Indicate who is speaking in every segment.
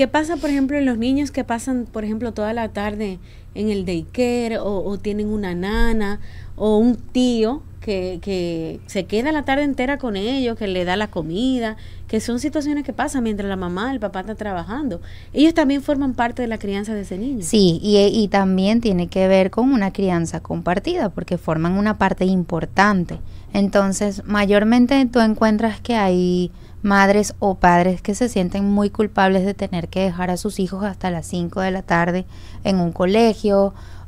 Speaker 1: ¿Qué pasa, por ejemplo, en los niños que pasan, por ejemplo, toda la tarde en el daycare o, tienen una nana o un tío que, se queda la tarde entera con ellos, que le da la comida, que son situaciones que pasan mientras la mamá, el papá está trabajando. Ellos también forman parte de la crianza de ese niño. Sí,
Speaker 2: y, y también tiene que ver con una crianza compartida, porque forman una parte importante. Entonces, mayormente tú encuentras que hay madres o padres que se sienten muy culpables de tener que dejar a sus hijos hasta las 5 de la tarde en un colegio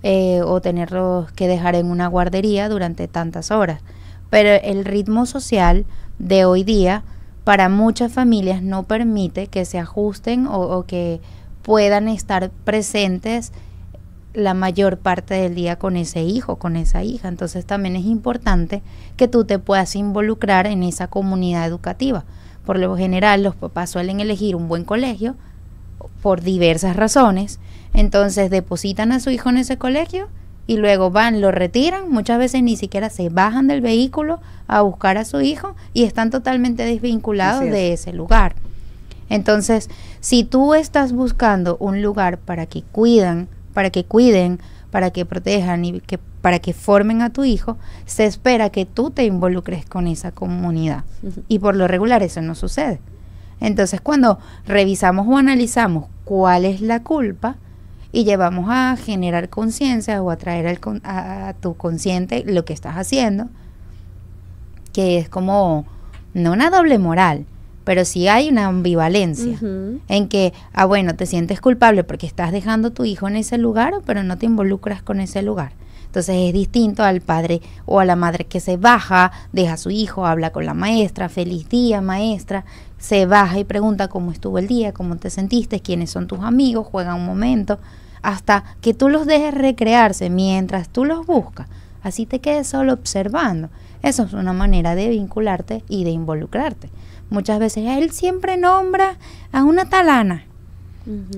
Speaker 2: eh, o tenerlos que dejar en una guardería durante tantas horas. Pero el ritmo social de hoy día para muchas familias no permite que se ajusten o, o que puedan estar presentes la mayor parte del día con ese hijo, con esa hija. Entonces también es importante que tú te puedas involucrar en esa comunidad educativa. Por lo general, los papás suelen elegir un buen colegio por diversas razones, entonces depositan a su hijo en ese colegio y luego van, lo retiran, muchas veces ni siquiera se bajan del vehículo a buscar a su hijo y están totalmente desvinculados de ese lugar. Entonces, si tú estás buscando un lugar para que cuidan, para que cuiden, para que protejan y que para que formen a tu hijo, se espera que tú te involucres con esa comunidad. Y por lo regular eso no sucede. Entonces, cuando revisamos o analizamos cuál es la culpa, y llevamos a generar conciencia o a traer a, tu consciente lo que estás haciendo, que es como, no una doble moral, pero sí hay una ambivalencia en que, ah, bueno, te sientes culpable porque estás dejando a tu hijo en ese lugar, pero no te involucras con ese lugar. Entonces es distinto al padre o a la madre que se baja, deja a su hijo, habla con la maestra, feliz día maestra, se baja y pregunta cómo estuvo el día, cómo te sentiste, quiénes son tus amigos, juega un momento, hasta que tú los dejes recrearse mientras tú los buscas. Así te quedes solo observando. Eso es una manera de vincularte y de involucrarte. Muchas veces él siempre nombra a una tal Ana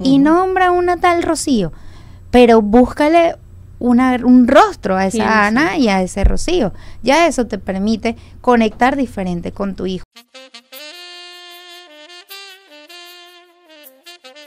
Speaker 2: y nombra a una tal Rocío, pero búscale una, un rostro a esa Ana y a ese Rocío. Ya eso te permite conectar diferente con tu hijo.